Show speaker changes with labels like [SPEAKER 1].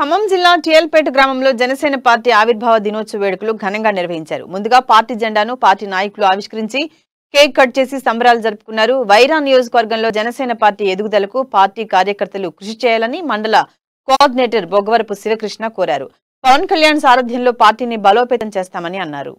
[SPEAKER 1] ఖమ్మం జిల్లా టీఎల్పేట గ్రామంలో జనసేన పార్టీ ఆవిర్భావ దినోత్సవ వేడుకలు ఘనంగా నిర్వహించారు ముందుగా పార్టీ జెండాను పార్టీ నాయకులు ఆవిష్కరించి కేక్ కట్ చేసి సంబరాలు జరుపుకున్నారు వైరా నియోజకవర్గంలో జనసేన పార్టీ ఎదుగుదలకు పార్టీ కార్యకర్తలు కృషి చేయాలని మండల కోఆర్డినేటర్ బొగ్గవరపు శివకృష్ణ కోరారు పవన్ కళ్యాణ్ సారథ్యంలో పార్టీని బలోపేతం చేస్తామని అన్నారు